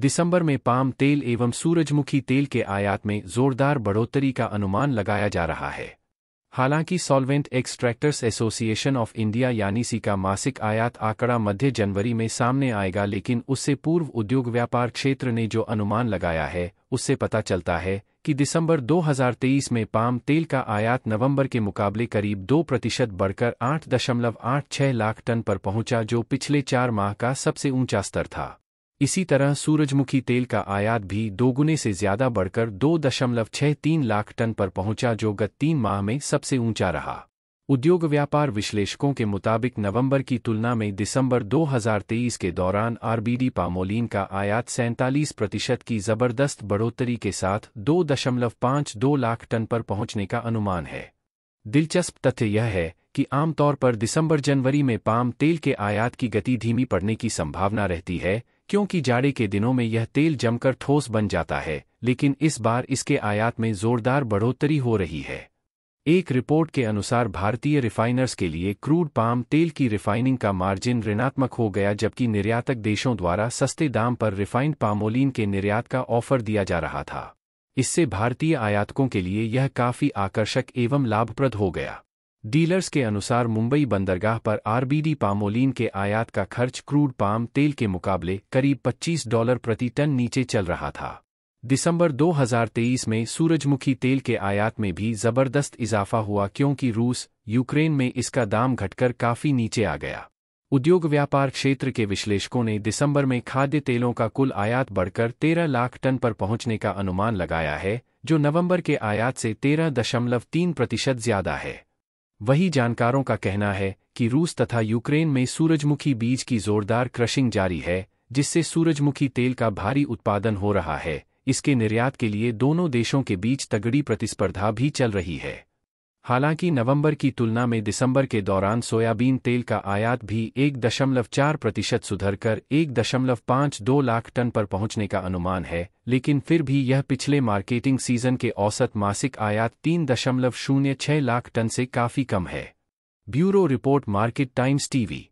दिसंबर में पाम तेल एवं सूरजमुखी तेल के आयात में जोरदार बढ़ोतरी का अनुमान लगाया जा रहा है हालांकि solvent extractors association of India यानी सी का मासिक आयात आंकड़ा मध्य जनवरी में सामने आएगा लेकिन उससे पूर्व उद्योग व्यापार क्षेत्र ने जो अनुमान लगाया है उससे पता चलता है कि दिसंबर 2023 में पाम तेल का आयात नवंबर के मुकाबले करीब दो प्रतिशत बढ़कर 8.86 लाख टन पर पहुंचा जो पिछले चार माह का सबसे ऊंचा स्तर था इसी तरह सूरजमुखी तेल का आयात भी दोगुने से ज्यादा बढ़कर दो दशमलव छह तीन लाख टन पर पहुंचा जो गत तीन माह में सबसे ऊंचा रहा उद्योग व्यापार विश्लेषकों के मुताबिक नवंबर की तुलना में दिसंबर 2023 के दौरान आरबीडी पामोलिन का आयात सैंतालीस प्रतिशत की जबरदस्त बढ़ोतरी के साथ दो दशमलव पांच दो लाख टन पर पहुंचने का अनुमान है दिलचस्प तथ्य यह है कि आमतौर पर दिसंबर जनवरी में पाम तेल के आयात की गति धीमी पड़ने की संभावना रहती है क्योंकि जाड़े के दिनों में यह तेल जमकर ठोस बन जाता है लेकिन इस बार इसके आयात में जोरदार बढ़ोतरी हो रही है एक रिपोर्ट के अनुसार भारतीय रिफाइनर्स के लिए क्रूड पाम तेल की रिफाइनिंग का मार्जिन ऋणात्मक हो गया जबकि निर्यातक देशों द्वारा सस्ते दाम पर रिफाइंड पामोलिन के निर्यात का ऑफर दिया जा रहा था इससे भारतीय आयातकों के लिए यह काफी आकर्षक एवं लाभप्रद हो गया डीलर्स के अनुसार मुंबई बंदरगाह पर आरबीडी पामोलिन के आयात का खर्च क्रूड पाम तेल के मुकाबले करीब 25 डॉलर प्रति टन नीचे चल रहा था दिसंबर 2023 में सूरजमुखी तेल के आयात में भी जबरदस्त इजाफा हुआ क्योंकि रूस यूक्रेन में इसका दाम घटकर काफी नीचे आ गया उद्योग व्यापार क्षेत्र के विश्लेषकों ने दिसंबर में खाद्य तेलों का कुल आयात बढ़कर 13 लाख टन पर पहुंचने का अनुमान लगाया है जो नवंबर के आयात से 13.3 प्रतिशत ज्यादा है वही जानकारों का कहना है कि रूस तथा यूक्रेन में सूरजमुखी बीज की जोरदार क्रशिंग जारी है जिससे सूरजमुखी तेल का भारी उत्पादन हो रहा है इसके निर्यात के लिए दोनों देशों के बीच तगड़ी प्रतिस्पर्धा भी चल रही है हालांकि नवंबर की तुलना में दिसंबर के दौरान सोयाबीन तेल का आयात भी एक दशमलव चार प्रतिशत सुधर कर एक दशमलव पाँच दो लाख टन पर पहुंचने का अनुमान है लेकिन फिर भी यह पिछले मार्केटिंग सीजन के औसत मासिक आयात तीन दशमलव शून्य छह लाख टन से काफ़ी कम है bureau report market times TV